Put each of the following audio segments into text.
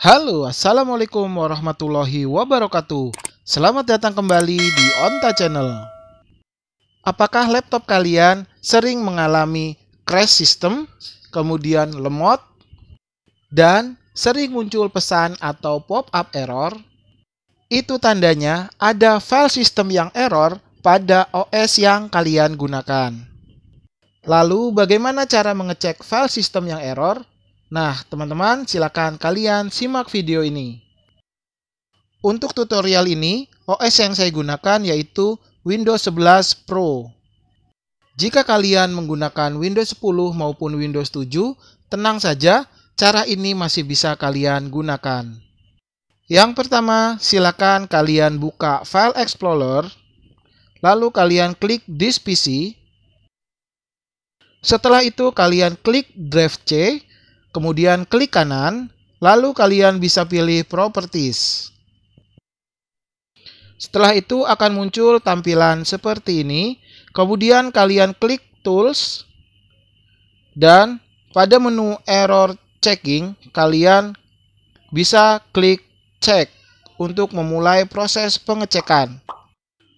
Halo, Assalamualaikum warahmatullahi wabarakatuh. Selamat datang kembali di Onta Channel. Apakah laptop kalian sering mengalami crash system, kemudian lemot, dan sering muncul pesan atau pop-up error? Itu tandanya ada file system yang error pada OS yang kalian gunakan. Lalu, bagaimana cara mengecek file system yang error? Nah, teman-teman, silakan kalian simak video ini. Untuk tutorial ini, OS yang saya gunakan yaitu Windows 11 Pro. Jika kalian menggunakan Windows 10 maupun Windows 7, tenang saja, cara ini masih bisa kalian gunakan. Yang pertama, silakan kalian buka File Explorer, lalu kalian klik This PC. Setelah itu, kalian klik Drive C, Kemudian klik kanan, lalu kalian bisa pilih Properties. Setelah itu akan muncul tampilan seperti ini. Kemudian kalian klik Tools dan pada menu Error Checking kalian bisa klik Check untuk memulai proses pengecekan.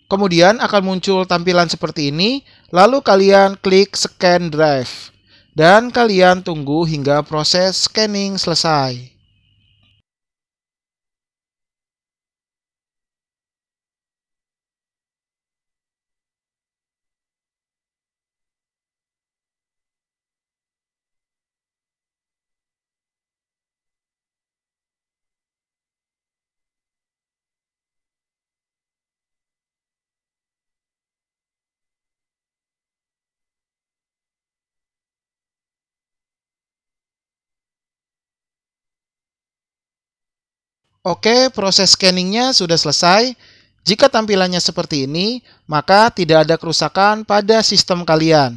Kemudian akan muncul tampilan seperti ini, lalu kalian klik Scan Drive dan kalian tunggu hingga proses scanning selesai. Oke, proses scanningnya sudah selesai. Jika tampilannya seperti ini, maka tidak ada kerusakan pada sistem kalian.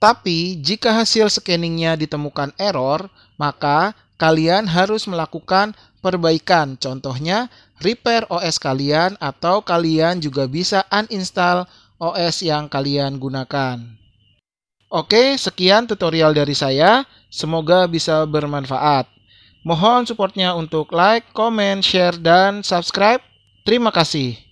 Tapi, jika hasil scanningnya ditemukan error, maka kalian harus melakukan perbaikan. Contohnya, repair OS kalian atau kalian juga bisa uninstall OS yang kalian gunakan. Oke, sekian tutorial dari saya. Semoga bisa bermanfaat. Mohon supportnya untuk like, comment, share, dan subscribe. Terima kasih.